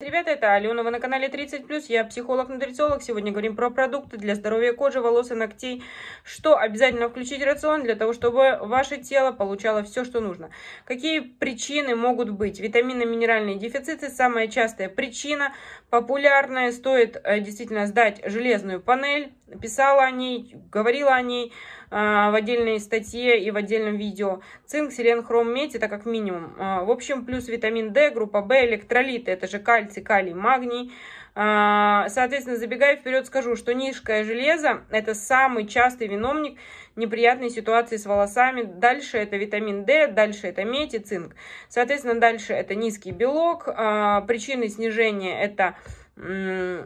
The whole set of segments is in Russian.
Ребята, это Алена, вы на канале 30+, я психолог-нутрициолог. Сегодня говорим про продукты для здоровья кожи, волос и ногтей. Что обязательно включить в рацион для того, чтобы ваше тело получало все, что нужно. Какие причины могут быть? Витаминно-минеральные дефициты – самая частая причина. Популярная, стоит э, действительно сдать железную панель. Писала о ней, говорила о ней э, в отдельной статье и в отдельном видео. Цинк, селен, хром, медь – это как минимум. Э, в общем, плюс витамин D, группа В, электролиты – это же кальций кальций, калий, магний. А, соответственно, забегая вперед, скажу, что низкое железо – это самый частый виновник неприятной ситуации с волосами. Дальше это витамин D, дальше это медь и цинк. Соответственно, дальше это низкий белок. А, Причины снижения – это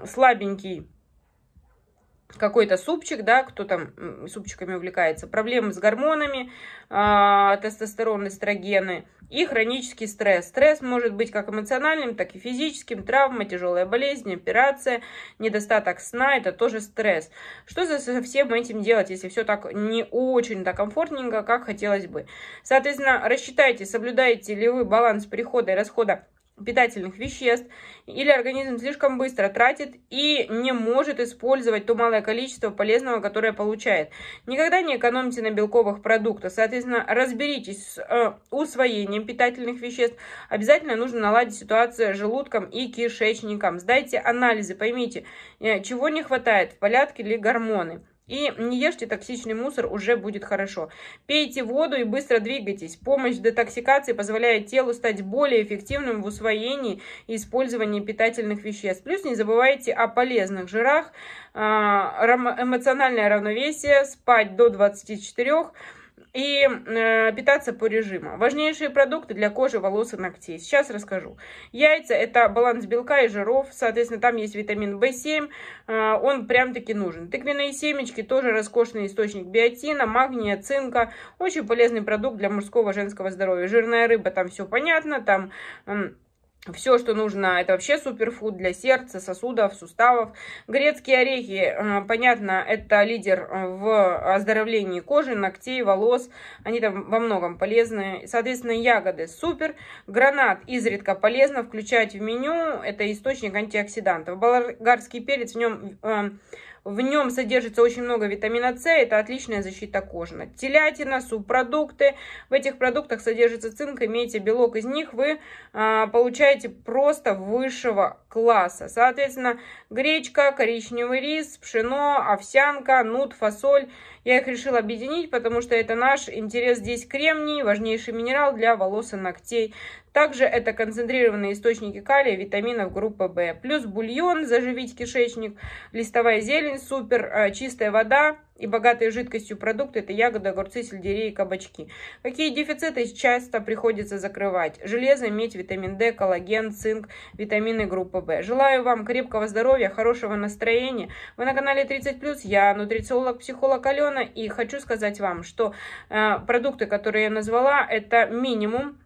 слабенький какой-то супчик, да, кто там супчиками увлекается, проблемы с гормонами, э, тестостерон, эстрогены и хронический стресс. Стресс может быть как эмоциональным, так и физическим, травма, тяжелая болезнь, операция, недостаток сна, это тоже стресс. Что за со всем этим делать, если все так не очень-то комфортненько, как хотелось бы? Соответственно, рассчитайте, соблюдаете ли вы баланс прихода и расхода питательных веществ, или организм слишком быстро тратит и не может использовать то малое количество полезного, которое получает. Никогда не экономьте на белковых продуктах. Соответственно, разберитесь с э, усвоением питательных веществ. Обязательно нужно наладить ситуацию с желудком и кишечником. Сдайте анализы, поймите, э, чего не хватает, в порядке ли гормоны. И не ешьте токсичный мусор, уже будет хорошо. Пейте воду и быстро двигайтесь. Помощь детоксикации позволяет телу стать более эффективным в усвоении и использовании питательных веществ. Плюс не забывайте о полезных жирах, а, эмоциональное равновесие, спать до 24 и э, питаться по режиму. Важнейшие продукты для кожи, волос и ногтей. Сейчас расскажу. Яйца – это баланс белка и жиров. Соответственно, там есть витамин В7. Э, он прям-таки нужен. Тыквенные семечки – тоже роскошный источник биотина, магния, цинка. Очень полезный продукт для мужского и женского здоровья. Жирная рыба – там все понятно. Там... Э, все, что нужно, это вообще суперфуд для сердца, сосудов, суставов. Грецкие орехи, э, понятно, это лидер э, в оздоровлении кожи, ногтей, волос. Они там во многом полезны. Соответственно, ягоды супер. Гранат изредка полезно включать в меню. Это источник антиоксидантов. Болгарский перец, в нем... Э, в нем содержится очень много витамина С, это отличная защита кожи. Телятина, субпродукты. В этих продуктах содержится цинк, имейте белок из них, вы получаете получаете просто высшего класса. Соответственно, гречка, коричневый рис, пшено, овсянка, нут, фасоль. Я их решила объединить, потому что это наш интерес здесь кремний, важнейший минерал для волос и ногтей. Также это концентрированные источники калия, витаминов группы В. Плюс бульон, заживить кишечник, листовая зелень, супер, э, чистая вода, и богатые жидкостью продукты – это ягоды, огурцы, сельдерей и кабачки. Какие дефициты часто приходится закрывать? Железо, медь, витамин D, коллаген, цинк, витамины группы В. Желаю вам крепкого здоровья, хорошего настроения. Вы на канале 30+, я нутрициолог, психолог Алена, и хочу сказать вам, что э, продукты, которые я назвала, это минимум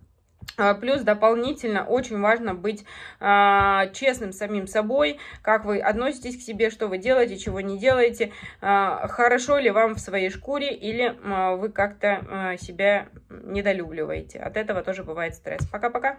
а, плюс дополнительно очень важно быть э, честным самим собой, как вы относитесь к себе, что вы делаете, чего не делаете, э, хорошо ли вам в своей шкуре или э, вы как-то э, себя недолюбливаете. От этого тоже бывает стресс. Пока-пока!